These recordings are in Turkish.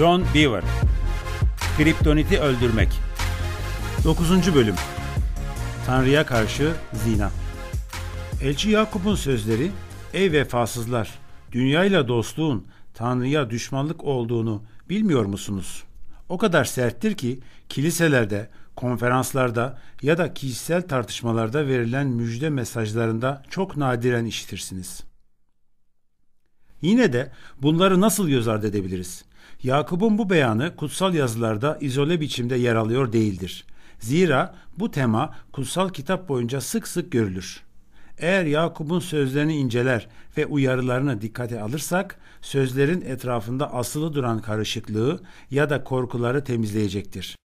John Beaver Kriptoniti Öldürmek 9. Bölüm Tanrı'ya karşı zina Elçi Yakup'un sözleri Ey vefasızlar! Dünyayla dostluğun Tanrı'ya düşmanlık olduğunu bilmiyor musunuz? O kadar serttir ki kiliselerde, konferanslarda ya da kişisel tartışmalarda verilen müjde mesajlarında çok nadiren işitirsiniz. Yine de bunları nasıl göz ardı edebiliriz? Yakup'un bu beyanı kutsal yazılarda izole biçimde yer alıyor değildir. Zira bu tema kutsal kitap boyunca sık sık görülür. Eğer Yakup'un sözlerini inceler ve uyarılarını dikkate alırsak, sözlerin etrafında asılı duran karışıklığı ya da korkuları temizleyecektir.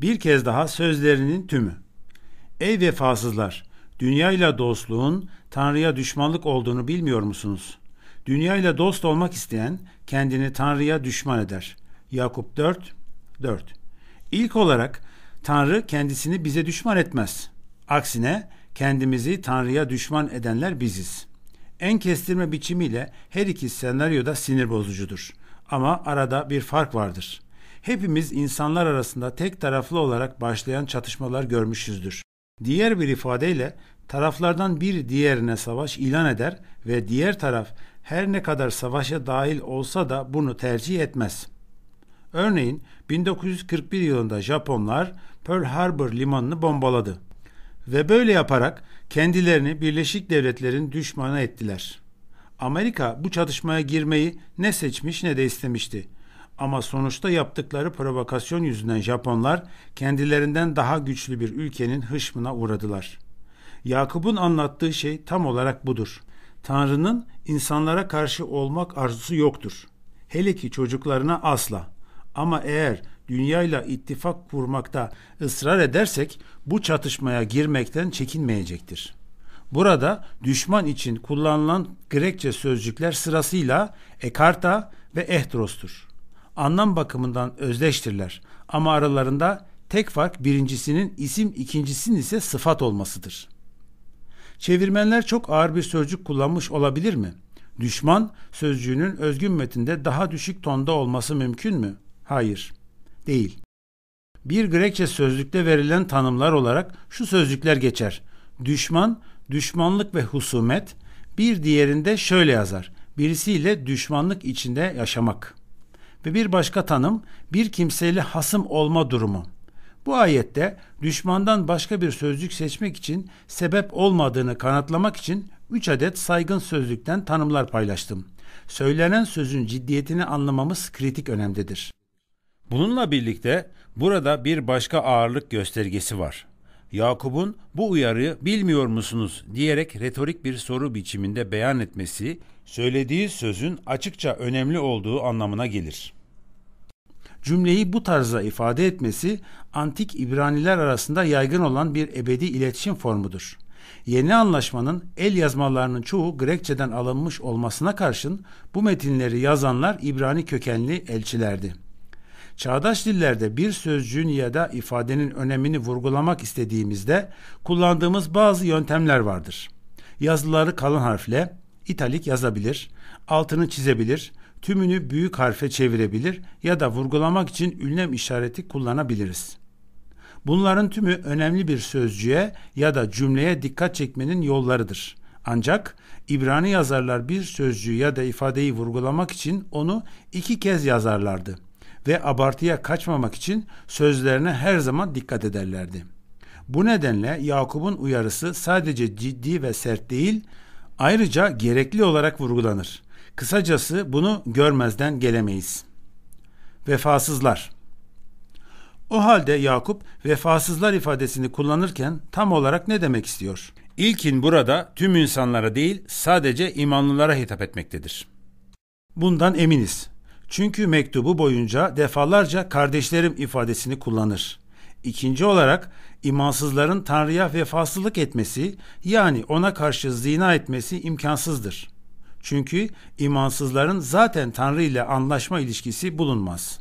Bir kez daha sözlerinin tümü. Ey vefasızlar! Dünyayla dostluğun Tanrı'ya düşmanlık olduğunu bilmiyor musunuz? Dünya ile dost olmak isteyen kendini Tanrı'ya düşman eder. Yakup 4 4. İlk olarak Tanrı kendisini bize düşman etmez. Aksine kendimizi Tanrı'ya düşman edenler biziz. En kestirme biçimiyle her iki senaryoda sinir bozucudur. Ama arada bir fark vardır. Hepimiz insanlar arasında tek taraflı olarak başlayan çatışmalar görmüşüzdür. Diğer bir ifadeyle taraflardan bir diğerine savaş ilan eder ve diğer taraf her ne kadar savaşa dahil olsa da bunu tercih etmez. Örneğin 1941 yılında Japonlar Pearl Harbor limanını bombaladı ve böyle yaparak kendilerini Birleşik Devletler'in düşmanı ettiler. Amerika bu çatışmaya girmeyi ne seçmiş ne de istemişti. Ama sonuçta yaptıkları provokasyon yüzünden Japonlar kendilerinden daha güçlü bir ülkenin hışmına uğradılar. Yakup'un anlattığı şey tam olarak budur. Tanrı'nın insanlara karşı olmak arzusu yoktur. Hele ki çocuklarına asla. Ama eğer dünyayla ittifak kurmakta ısrar edersek bu çatışmaya girmekten çekinmeyecektir. Burada düşman için kullanılan Grekçe sözcükler sırasıyla ekarta ve ehtrostur. Anlam bakımından özdeştirler ama aralarında tek fark birincisinin isim ikincisinin ise sıfat olmasıdır.'' Çevirmenler çok ağır bir sözcük kullanmış olabilir mi? Düşman sözcüğünün özgün metinde daha düşük tonda olması mümkün mü? Hayır. Değil. Bir Grekçe sözlükte verilen tanımlar olarak şu sözcükler geçer. Düşman, düşmanlık ve husumet. Bir diğerinde şöyle yazar. Birisiyle düşmanlık içinde yaşamak. Ve bir başka tanım bir kimseyle hasım olma durumu. Bu ayette düşmandan başka bir sözcük seçmek için sebep olmadığını kanıtlamak için 3 adet saygın sözlükten tanımlar paylaştım. Söylenen sözün ciddiyetini anlamamız kritik önemdedir. Bununla birlikte burada bir başka ağırlık göstergesi var. Yakup'un bu uyarıyı bilmiyor musunuz diyerek retorik bir soru biçiminde beyan etmesi söylediği sözün açıkça önemli olduğu anlamına gelir cümleyi bu tarzda ifade etmesi antik İbraniler arasında yaygın olan bir ebedi iletişim formudur. Yeni anlaşmanın el yazmalarının çoğu Grekçeden alınmış olmasına karşın bu metinleri yazanlar İbrani kökenli elçilerdi. Çağdaş dillerde bir sözcüğün ya da ifadenin önemini vurgulamak istediğimizde kullandığımız bazı yöntemler vardır. Yazıları kalın harfle italik yazabilir, altını çizebilir, tümünü büyük harfe çevirebilir ya da vurgulamak için ünlem işareti kullanabiliriz. Bunların tümü önemli bir sözcüğe ya da cümleye dikkat çekmenin yollarıdır. Ancak İbrani yazarlar bir sözcüğü ya da ifadeyi vurgulamak için onu iki kez yazarlardı ve abartıya kaçmamak için sözlerine her zaman dikkat ederlerdi. Bu nedenle Yakup'un uyarısı sadece ciddi ve sert değil, ayrıca gerekli olarak vurgulanır. Kısacası bunu görmezden gelemeyiz. Vefasızlar O halde Yakup vefasızlar ifadesini kullanırken tam olarak ne demek istiyor? İlkin burada tüm insanlara değil sadece imanlılara hitap etmektedir. Bundan eminiz. Çünkü mektubu boyunca defalarca kardeşlerim ifadesini kullanır. İkinci olarak imansızların Tanrı'ya vefasızlık etmesi yani ona karşı zina etmesi imkansızdır. Çünkü imansızların zaten Tanrı ile anlaşma ilişkisi bulunmaz.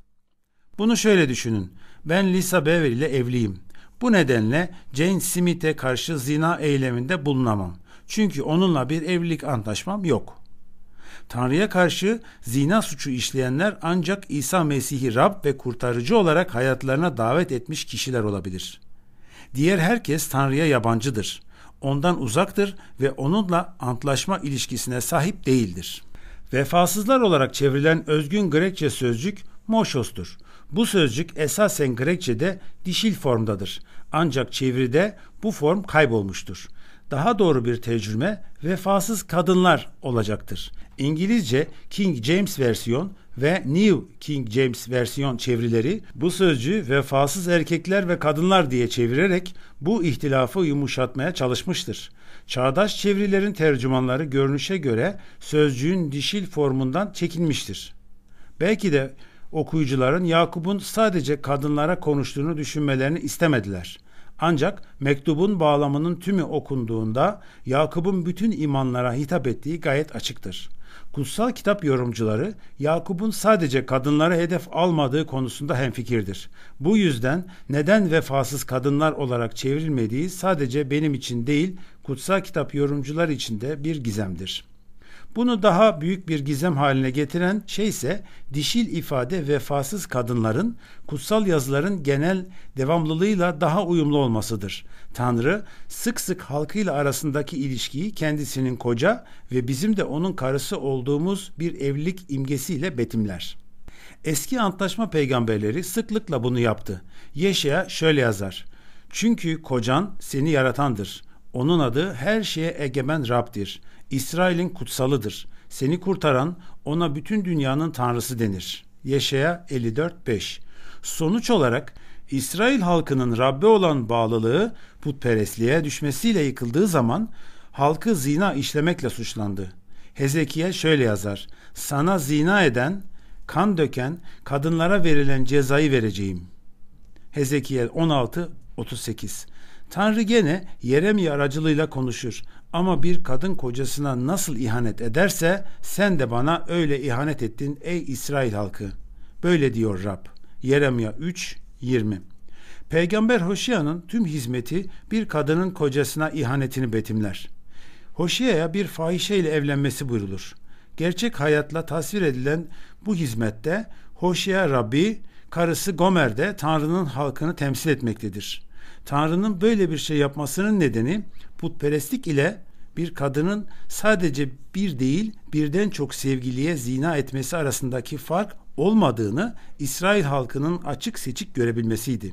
Bunu şöyle düşünün. Ben Lisa Bever ile evliyim. Bu nedenle Jane Smith'e karşı zina eyleminde bulunamam. Çünkü onunla bir evlilik antlaşmam yok. Tanrı'ya karşı zina suçu işleyenler ancak İsa Mesih'i Rab ve kurtarıcı olarak hayatlarına davet etmiş kişiler olabilir. Diğer herkes Tanrı'ya yabancıdır ondan uzaktır ve onunla antlaşma ilişkisine sahip değildir. Vefasızlar olarak çevrilen özgün Grekçe sözcük moşostur. Bu sözcük esasen Grekçe'de dişil formdadır. Ancak çeviride bu form kaybolmuştur. Daha doğru bir tercüme vefasız kadınlar olacaktır. İngilizce King James versiyon ve New King James versiyon çevirileri bu sözcüğü vefasız erkekler ve kadınlar diye çevirerek bu ihtilafı yumuşatmaya çalışmıştır. Çağdaş çevirilerin tercümanları görünüşe göre sözcüğün dişil formundan çekinmiştir. Belki de okuyucuların Yakup'un sadece kadınlara konuştuğunu düşünmelerini istemediler. Ancak mektubun bağlamının tümü okunduğunda Yakup'un bütün imanlara hitap ettiği gayet açıktır.'' kutsal kitap yorumcuları Yakup'un sadece kadınlara hedef almadığı konusunda hemfikirdir. Bu yüzden neden vefasız kadınlar olarak çevrilmediği sadece benim için değil kutsal kitap yorumcular için de bir gizemdir.'' Bunu daha büyük bir gizem haline getiren şey ise dişil ifade vefasız kadınların kutsal yazıların genel devamlılığıyla daha uyumlu olmasıdır. Tanrı sık sık halkıyla arasındaki ilişkiyi kendisinin koca ve bizim de onun karısı olduğumuz bir evlilik imgesiyle betimler. Eski antlaşma peygamberleri sıklıkla bunu yaptı. Yeşaya şöyle yazar. Çünkü kocan seni yaratandır. Onun adı her şeye egemen Rab'dir. İsrail'in kutsalıdır. Seni kurtaran ona bütün dünyanın tanrısı denir. Yeşaya 54:5. Sonuç olarak İsrail halkının Rabbe olan bağlılığı putperestliğe düşmesiyle yıkıldığı zaman halkı zina işlemekle suçlandı. Hezekiye şöyle yazar: Sana zina eden, kan döken kadınlara verilen cezayı vereceğim. Hezekiye 16:38. Tanrı gene Yeremye aracılığıyla konuşur ama bir kadın kocasına nasıl ihanet ederse sen de bana öyle ihanet ettin ey İsrail halkı. Böyle diyor Rab. Yeremya 3 20. Peygamber Hoşia'nın tüm hizmeti bir kadının kocasına ihanetini betimler. Hoşia'ya bir fahişeyle evlenmesi buyrulur. Gerçek hayatla tasvir edilen bu hizmette Hoşia Rabbi, karısı Gomer de Tanrı'nın halkını temsil etmektedir. Tanrı'nın böyle bir şey yapmasının nedeni putperestlik ile bir kadının sadece bir değil birden çok sevgiliye zina etmesi arasındaki fark olmadığını İsrail halkının açık seçik görebilmesiydi.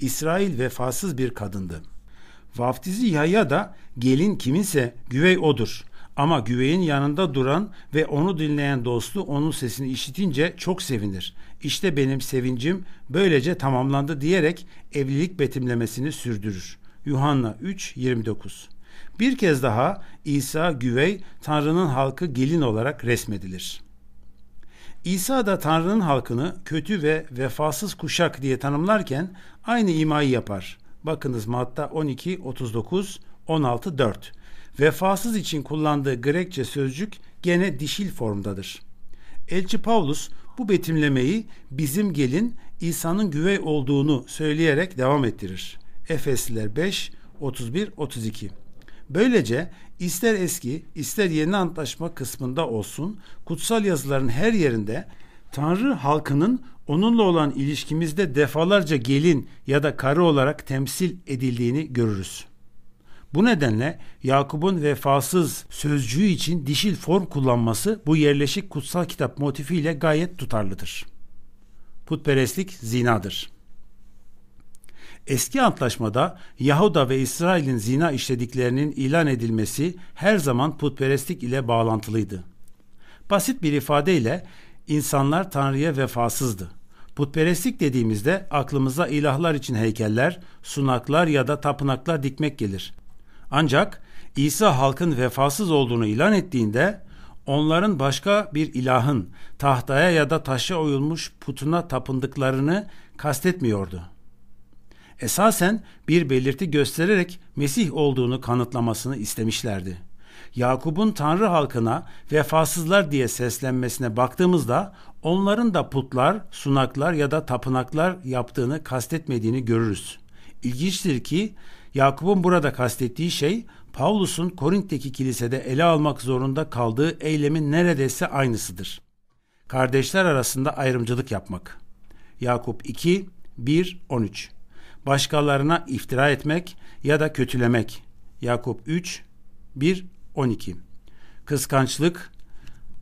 İsrail vefasız bir kadındı. Vaftizi Yahya da gelin kiminse güvey odur. Ama güveyin yanında duran ve onu dinleyen dostu onun sesini işitince çok sevinir. İşte benim sevincim böylece tamamlandı diyerek evlilik betimlemesini sürdürür. Yuhanna 3:29. Bir kez daha İsa güvey Tanrı'nın halkı gelin olarak resmedilir. İsa da Tanrı'nın halkını kötü ve vefasız kuşak diye tanımlarken aynı imayı yapar. Bakınız Matta 12 39 16 4. Vefasız için kullandığı Grekçe sözcük gene dişil formdadır. Elçi Paulus bu betimlemeyi bizim gelin İsa'nın güvey olduğunu söyleyerek devam ettirir. Efesliler 5 31 32. Böylece ister eski ister yeni antlaşma kısmında olsun kutsal yazıların her yerinde Tanrı halkının onunla olan ilişkimizde defalarca gelin ya da karı olarak temsil edildiğini görürüz. Bu nedenle Yakup'un vefasız sözcüğü için dişil form kullanması bu yerleşik kutsal kitap motifiyle gayet tutarlıdır. Putperestlik zinadır. Eski antlaşmada Yahuda ve İsrail'in zina işlediklerinin ilan edilmesi her zaman putperestlik ile bağlantılıydı. Basit bir ifadeyle insanlar Tanrı'ya vefasızdı. Putperestlik dediğimizde aklımıza ilahlar için heykeller, sunaklar ya da tapınaklar dikmek gelir. Ancak İsa halkın vefasız olduğunu ilan ettiğinde onların başka bir ilahın tahtaya ya da taşa oyulmuş putuna tapındıklarını kastetmiyordu. Esasen bir belirti göstererek Mesih olduğunu kanıtlamasını istemişlerdi. Yakup'un Tanrı halkına vefasızlar diye seslenmesine baktığımızda onların da putlar, sunaklar ya da tapınaklar yaptığını kastetmediğini görürüz. İlginçtir ki Yakup'un burada kastettiği şey Pavlus'un Korint'teki kilisede ele almak zorunda kaldığı eylemin neredeyse aynısıdır. Kardeşler arasında ayrımcılık yapmak. Yakup 2 1 13. Başkalarına iftira etmek ya da kötülemek. Yakup 3 1 12. Kıskançlık,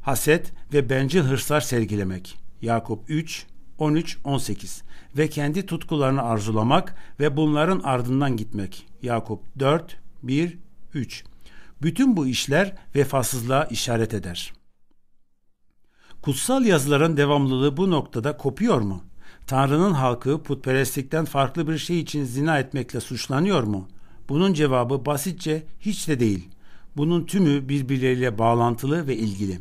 haset ve bencil hırslar sergilemek. Yakup 3 13-18 ve kendi tutkularını arzulamak ve bunların ardından gitmek. Yakup 4, 1, 3. Bütün bu işler vefasızlığa işaret eder. Kutsal yazıların devamlılığı bu noktada kopuyor mu? Tanrı'nın halkı putperestlikten farklı bir şey için zina etmekle suçlanıyor mu? Bunun cevabı basitçe hiç de değil. Bunun tümü birbirleriyle bağlantılı ve ilgili.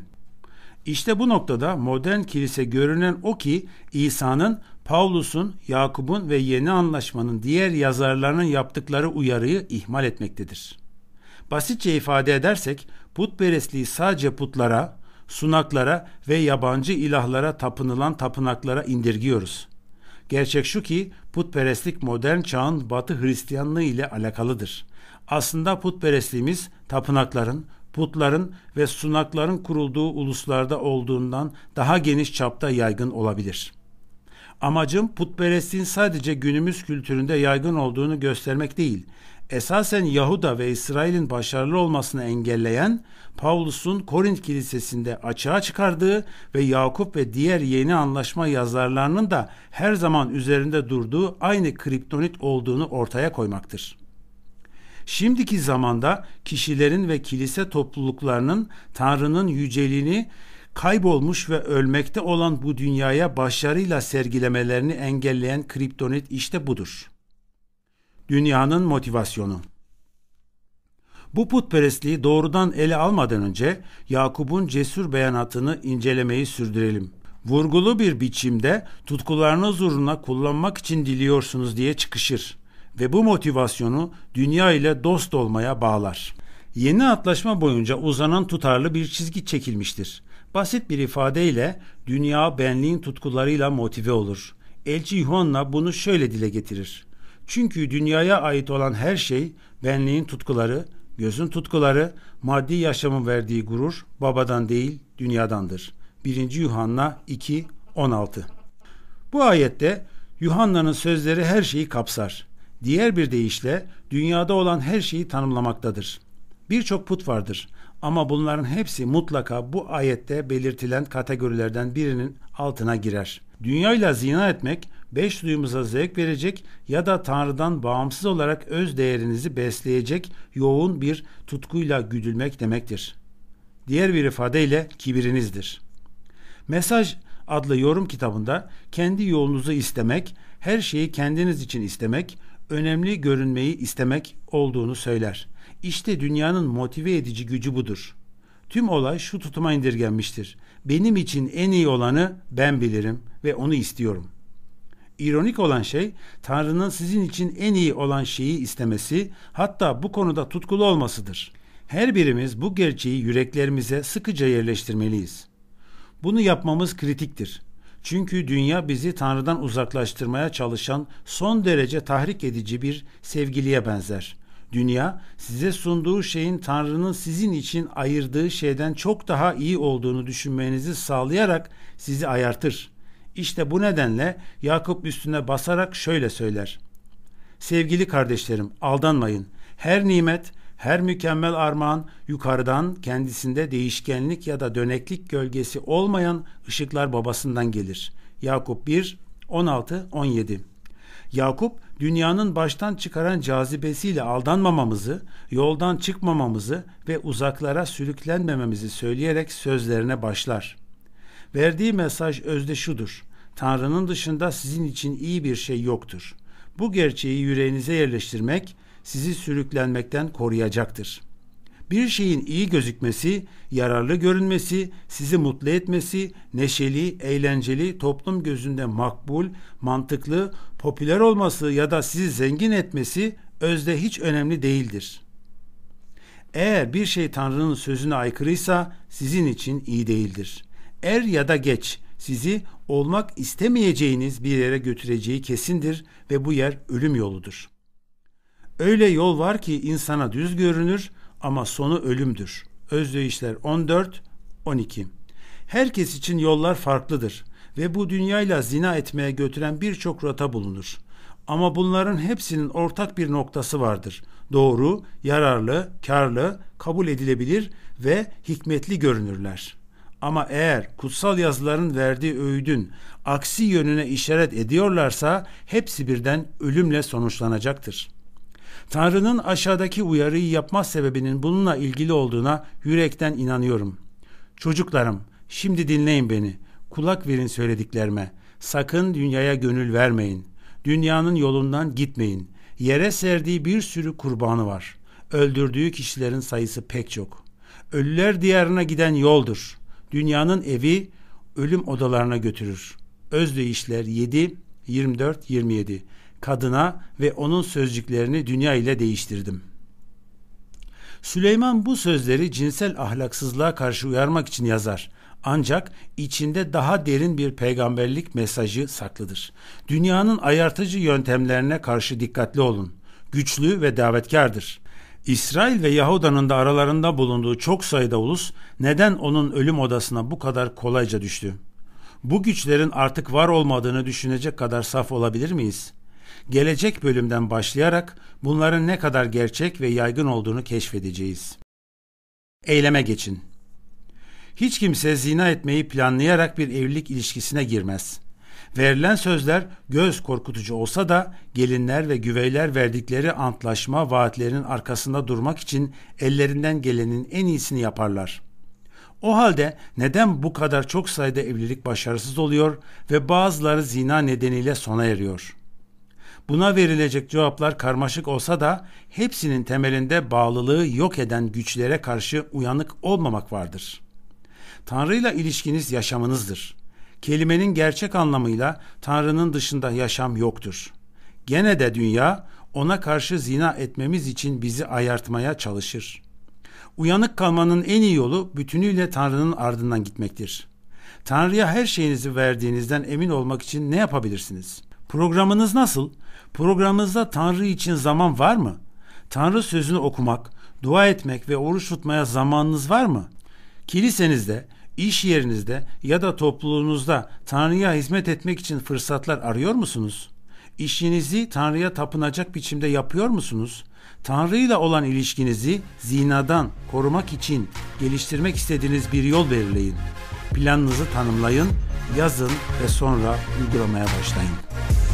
İşte bu noktada modern kilise görünen o ki İsa'nın, Pavlus'un, Yakup'un ve Yeni Anlaşmanın diğer yazarlarının yaptıkları uyarıyı ihmal etmektedir. Basitçe ifade edersek putperestliği sadece putlara, sunaklara ve yabancı ilahlara tapınılan tapınaklara indirgiyoruz. Gerçek şu ki putperestlik modern çağın batı Hristiyanlığı ile alakalıdır. Aslında putperestliğimiz tapınakların, putların ve sunakların kurulduğu uluslarda olduğundan daha geniş çapta yaygın olabilir. Amacım putperestliğin sadece günümüz kültüründe yaygın olduğunu göstermek değil, esasen Yahuda ve İsrail'in başarılı olmasını engelleyen Pavlus'un Korint Kilisesi'nde açığa çıkardığı ve Yakup ve diğer yeni anlaşma yazarlarının da her zaman üzerinde durduğu aynı kriptonit olduğunu ortaya koymaktır. Şimdiki zamanda kişilerin ve kilise topluluklarının Tanrı'nın yüceliğini kaybolmuş ve ölmekte olan bu dünyaya başarıyla sergilemelerini engelleyen kriptonit işte budur. Dünyanın motivasyonu bu putperestliği doğrudan ele almadan önce Yakup'un cesur beyanatını incelemeyi sürdürelim. Vurgulu bir biçimde tutkularınız uğruna kullanmak için diliyorsunuz diye çıkışır ve bu motivasyonu dünya ile dost olmaya bağlar. Yeni atlaşma boyunca uzanan tutarlı bir çizgi çekilmiştir. Basit bir ifadeyle dünya benliğin tutkularıyla motive olur. Elçi Yuhanna bunu şöyle dile getirir. Çünkü dünyaya ait olan her şey benliğin tutkuları, gözün tutkuları, maddi yaşamın verdiği gurur babadan değil dünyadandır. 1. Yuhanna 2:16. Bu ayette Yuhanna'nın sözleri her şeyi kapsar. Diğer bir deyişle dünyada olan her şeyi tanımlamaktadır. Birçok put vardır ama bunların hepsi mutlaka bu ayette belirtilen kategorilerden birinin altına girer. Dünyayla zina etmek beş duyumuza zevk verecek ya da Tanrı'dan bağımsız olarak öz değerinizi besleyecek yoğun bir tutkuyla güdülmek demektir. Diğer bir ifadeyle kibirinizdir. Mesaj adlı yorum kitabında kendi yolunuzu istemek, her şeyi kendiniz için istemek, önemli görünmeyi istemek olduğunu söyler. İşte dünyanın motive edici gücü budur. Tüm olay şu tutuma indirgenmiştir. Benim için en iyi olanı ben bilirim ve onu istiyorum. İronik olan şey Tanrı'nın sizin için en iyi olan şeyi istemesi, hatta bu konuda tutkulu olmasıdır. Her birimiz bu gerçeği yüreklerimize sıkıca yerleştirmeliyiz. Bunu yapmamız kritiktir. Çünkü dünya bizi Tanrı'dan uzaklaştırmaya çalışan son derece tahrik edici bir sevgiliye benzer. Dünya size sunduğu şeyin Tanrı'nın sizin için ayırdığı şeyden çok daha iyi olduğunu düşünmenizi sağlayarak sizi ayartır. İşte bu nedenle Yakup üstüne basarak şöyle söyler. Sevgili kardeşlerim aldanmayın. Her nimet her mükemmel armağan yukarıdan kendisinde değişkenlik ya da döneklik gölgesi olmayan ışıklar babasından gelir. Yakup 1 16 17. Yakup dünyanın baştan çıkaran cazibesiyle aldanmamamızı, yoldan çıkmamamızı ve uzaklara sürüklenmememizi söyleyerek sözlerine başlar. Verdiği mesaj özde şudur. Tanrı'nın dışında sizin için iyi bir şey yoktur. Bu gerçeği yüreğinize yerleştirmek sizi sürüklenmekten koruyacaktır. Bir şeyin iyi gözükmesi, yararlı görünmesi, sizi mutlu etmesi, neşeli, eğlenceli, toplum gözünde makbul, mantıklı, popüler olması ya da sizi zengin etmesi özde hiç önemli değildir. Eğer bir şey Tanrı'nın sözüne aykırıysa sizin için iyi değildir. Er ya da geç sizi olmak istemeyeceğiniz bir yere götüreceği kesindir ve bu yer ölüm yoludur. Öyle yol var ki insana düz görünür ama sonu ölümdür. Özdeyişler 14 12. Herkes için yollar farklıdır ve bu dünyayla zina etmeye götüren birçok rota bulunur. Ama bunların hepsinin ortak bir noktası vardır. Doğru, yararlı, karlı, kabul edilebilir ve hikmetli görünürler. Ama eğer kutsal yazıların verdiği öğüdün aksi yönüne işaret ediyorlarsa hepsi birden ölümle sonuçlanacaktır.'' Tanrı'nın aşağıdaki uyarıyı yapma sebebinin bununla ilgili olduğuna yürekten inanıyorum. Çocuklarım, şimdi dinleyin beni. Kulak verin söylediklerime. Sakın dünyaya gönül vermeyin. Dünyanın yolundan gitmeyin. Yere serdiği bir sürü kurbanı var. Öldürdüğü kişilerin sayısı pek çok. Ölüler diyarına giden yoldur. Dünyanın evi ölüm odalarına götürür. Özdeyişler 7 24 27 kadına ve onun sözcüklerini dünya ile değiştirdim. Süleyman bu sözleri cinsel ahlaksızlığa karşı uyarmak için yazar. Ancak içinde daha derin bir peygamberlik mesajı saklıdır. Dünyanın ayartıcı yöntemlerine karşı dikkatli olun. Güçlü ve davetkardır. İsrail ve Yahuda'nın da aralarında bulunduğu çok sayıda ulus neden onun ölüm odasına bu kadar kolayca düştü? Bu güçlerin artık var olmadığını düşünecek kadar saf olabilir miyiz? gelecek bölümden başlayarak bunların ne kadar gerçek ve yaygın olduğunu keşfedeceğiz. Eyleme geçin. Hiç kimse zina etmeyi planlayarak bir evlilik ilişkisine girmez. Verilen sözler göz korkutucu olsa da gelinler ve güveyler verdikleri antlaşma vaatlerinin arkasında durmak için ellerinden gelenin en iyisini yaparlar.'' O halde neden bu kadar çok sayıda evlilik başarısız oluyor ve bazıları zina nedeniyle sona eriyor? Buna verilecek cevaplar karmaşık olsa da hepsinin temelinde bağlılığı yok eden güçlere karşı uyanık olmamak vardır. Tanrı'yla ilişkiniz yaşamınızdır. Kelimenin gerçek anlamıyla Tanrı'nın dışında yaşam yoktur. Gene de dünya ona karşı zina etmemiz için bizi ayartmaya çalışır. Uyanık kalmanın en iyi yolu bütünüyle Tanrı'nın ardından gitmektir. Tanrı'ya her şeyinizi verdiğinizden emin olmak için ne yapabilirsiniz? Programınız nasıl? Programımızda Tanrı için zaman var mı? Tanrı sözünü okumak, dua etmek ve oruç tutmaya zamanınız var mı? Kilisenizde, iş yerinizde ya da topluluğunuzda Tanrı'ya hizmet etmek için fırsatlar arıyor musunuz? İşinizi Tanrı'ya tapınacak biçimde yapıyor musunuz? Tanrı'yla olan ilişkinizi zinadan korumak için geliştirmek istediğiniz bir yol belirleyin. Planınızı tanımlayın, yazın ve sonra uygulamaya başlayın.